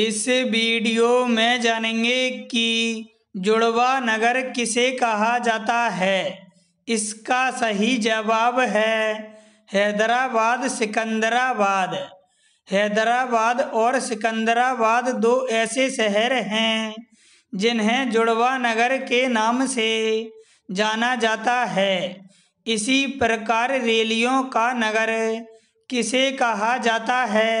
इस वीडियो में जानेंगे कि जुड़वा नगर किसे कहा जाता है इसका सही जवाब है हैदराबाद सिकंदराबाद हैदराबाद और सिकंदराबाद दो ऐसे शहर हैं जिन्हें जुड़वा नगर के नाम से जाना जाता है इसी प्रकार रेलियों का नगर किसे कहा जाता है